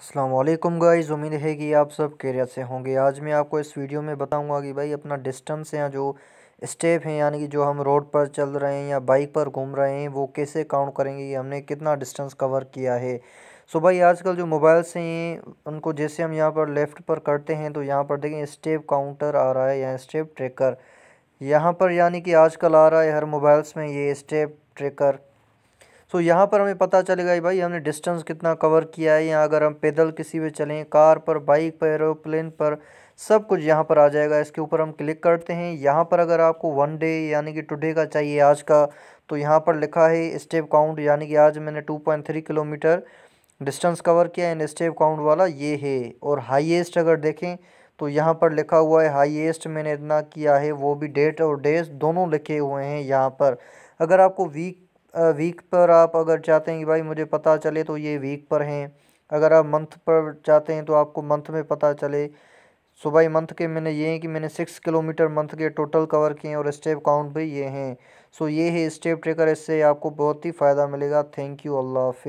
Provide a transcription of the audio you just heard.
Aslam guys उम्मीद है कि आप सब कैरियर से होंगे आज मैं आपको इस वीडियो में बताऊंगा कि भाई अपना डिस्टेंस या जो स्टेप हैं यानी कि जो हम रोड पर चल रहे हैं या बाइक पर घूम रहे हैं वो कैसे काउंट करेंगे कि हमने कितना डिस्टेंस कवर किया है सो भाई आजकल जो मोबाइल से हैं उनको जैसे हम यहाँ पर लेफ़्ट पर करते हैं तो यहाँ पर देखें स्टेप काउंटर आ रहा है या स्टेप ट्रेकर यहाँ पर यानी कि आजकल आ रहा है हर मोबाइल्स में ये स्टेप ट्रेकर सो यहाँ पर हमें पता चलेगा भाई हमने डिस्टेंस कितना कवर किया है या अगर हम पैदल किसी भी चलें कार पर बाइक पर एरोप्लेन पर सब कुछ यहाँ पर आ जाएगा इसके ऊपर हम क्लिक करते हैं यहाँ पर अगर आपको वन डे यानी कि टुडे का चाहिए आज का तो यहाँ पर लिखा है स्टेप काउंट यानी कि आज मैंने two point three kilometre distance cover किया है स्टेप काउंट वाला ये है और हाईएस्ट अगर देखें तो यहाँ पर लिखा हुआ है हाईएस्ट मैंने इतना किया है वो भी डेट और डेज दोनों लिखे हुए हैं यहाँ पर अगर आपको वीक वीक पर आप अगर चाहते हैं कि भाई मुझे पता चले तो ये वीक पर हैं अगर आप मंथ पर चाहते हैं तो आपको मंथ में पता चले सुबह भाई मंथ के मैंने ये हैं कि मैंने सिक्स किलोमीटर मंथ के टोटल कवर किए हैं और स्टेप काउंट भी ये हैं सो ये है स्टेप ट्रेकर इससे आपको बहुत ही फ़ायदा मिलेगा थैंक यू अल्लाह हाफि